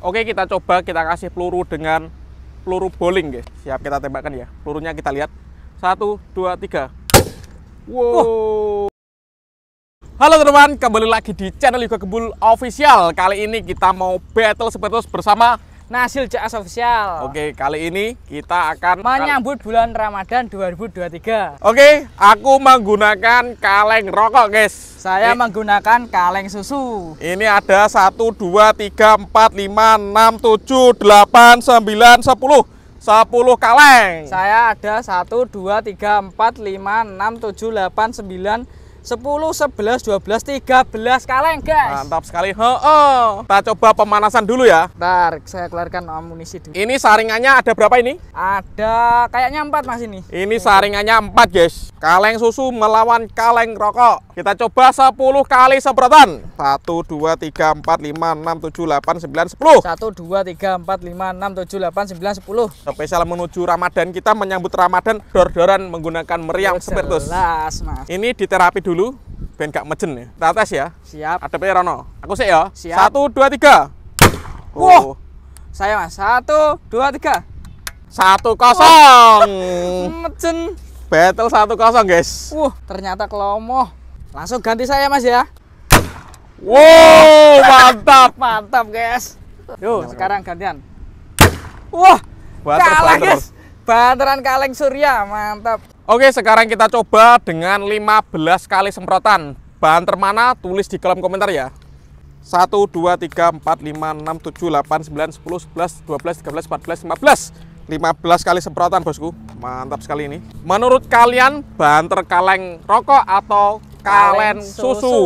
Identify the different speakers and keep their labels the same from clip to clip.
Speaker 1: Oke, kita coba kita kasih peluru dengan peluru bowling, guys. Siap kita tembakkan ya. Pelurunya kita lihat. Satu, dua, tiga. Wow. Halo teman-teman, kembali lagi di channel Yuga Gembul Official. Kali ini kita mau battle seperti bersama Nasil Jaas Official. Oke, kali ini kita akan menyambut
Speaker 2: bulan Ramadan 2023. Oke, aku menggunakan kaleng rokok, guys. Saya eh. menggunakan kaleng susu.
Speaker 1: Ini ada 1 2 3 4 5 6 7 8 9 10. 10 kaleng. Saya
Speaker 2: ada 1 2 3 4 5 6 7 8 9 10. 10, 11,
Speaker 1: 12, 13 kaleng guys mantap sekali Ho -ho. kita coba pemanasan dulu ya ntar
Speaker 2: saya keluarkan amunisi
Speaker 1: dulu ini saringannya ada berapa ini?
Speaker 2: ada kayaknya 4 mas ini
Speaker 1: ini saringannya 4 guys kaleng susu melawan kaleng rokok kita coba 10 kali semprotan 1, 2, 3, 4, 5, 6, 7, 8, 9, 10 1, 2, 3, 4, 5, 6, 7, 8, 9, 10 spesial menuju Ramadan kita menyambut Ramadan dor-doran menggunakan meriam spiritus jelas mas ini di terapi dulu ben gak mecen ya. Kita tes ya. Siap. ada Rono. Aku sih ya. Siap. Satu, dua, tiga. Oh. Wow.
Speaker 2: Saya mas. Satu, dua, tiga.
Speaker 1: Satu kosong. Wow. mecen. Battle satu kosong guys. Wuh,
Speaker 2: ternyata kelomo. Langsung ganti saya mas ya. Wow, mantap. mantap guys. Yuk, sekarang gantian. Wah,
Speaker 1: kalah guys.
Speaker 2: Bantaran kaleng surya, mantap.
Speaker 1: Oke, sekarang kita coba dengan 15 kali semprotan. Bahan termana tulis di kolom komentar ya. 1 2 3 4 5 6 7 8 9 10 11 12 13 14 15. 15 kali semprotan, Bosku. Mantap sekali ini. Menurut kalian banter kaleng rokok atau kalen susu. susu.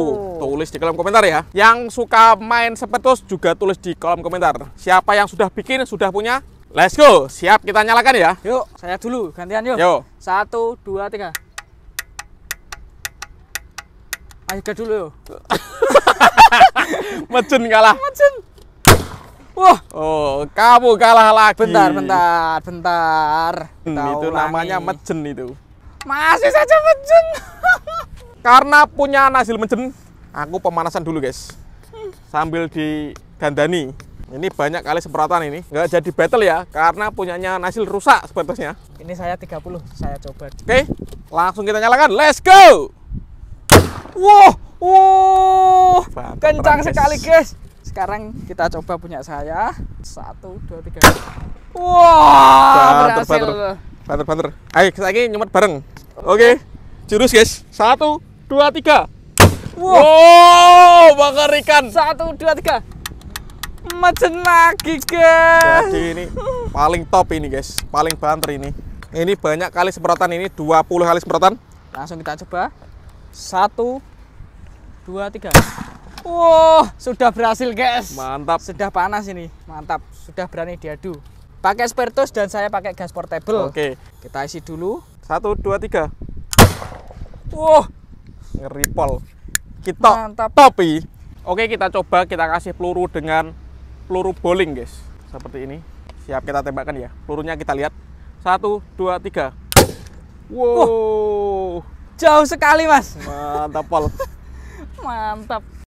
Speaker 1: Tulis di kolom komentar ya. Yang suka main sepetus juga tulis di kolom komentar. Siapa yang sudah bikin, sudah punya Let's go. Siap kita nyalakan ya. Yuk, saya dulu gantian yuk. Yuk.
Speaker 2: Satu, dua, tiga. Ayo ke dulu yuk. Mecun kalah. Mecun.
Speaker 1: Wah. Oh, kamu kalah lagi. Bentar, bentar,
Speaker 2: bentar.
Speaker 1: Hmm, itu itu namanya nih. itu.
Speaker 2: Masih saja mecen.
Speaker 1: Karena punya hasil mecen, aku pemanasan dulu guys. Hmm. Sambil digandani. Ini banyak kali semprotan ini. Nggak jadi battle ya, karena punyanya Nasil rusak sebetulnya.
Speaker 2: Ini saya 30,
Speaker 1: saya coba. Oke, okay, langsung kita nyalakan. Let's go! Wow, wow, kencang guys. sekali
Speaker 2: guys. Sekarang kita coba punya saya. Satu, dua, tiga. Wow,
Speaker 1: Bantu, berhasil. Banter, banter. Ayo, kita lagi nyumat bareng. Oke, okay. jurus guys. Satu, dua, tiga. Wow, wow bakar ikan. Satu, dua, tiga macet lagi guys. Jadi ini paling top ini guys, paling banter ini. Ini banyak kali semprotan ini 20 kali semprotan. Langsung kita coba. Satu,
Speaker 2: dua, tiga. Wow, sudah berhasil guys. Mantap. Sudah panas ini, mantap. Sudah berani diadu. Pakai spiritus dan saya pakai gas portable. Oke.
Speaker 1: Kita isi dulu. Satu, dua, tiga. Wow, ngeripol. Kita topi. Oke, kita coba kita kasih peluru dengan peluru bowling guys seperti ini siap kita tembakkan ya pelurunya kita lihat satu dua tiga wow, jauh sekali mas mantap pol
Speaker 2: mantap